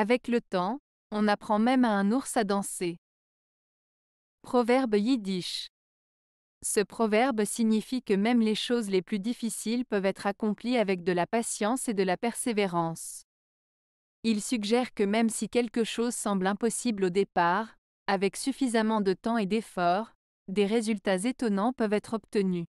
Avec le temps, on apprend même à un ours à danser. Proverbe yiddish. Ce proverbe signifie que même les choses les plus difficiles peuvent être accomplies avec de la patience et de la persévérance. Il suggère que même si quelque chose semble impossible au départ, avec suffisamment de temps et d'efforts, des résultats étonnants peuvent être obtenus.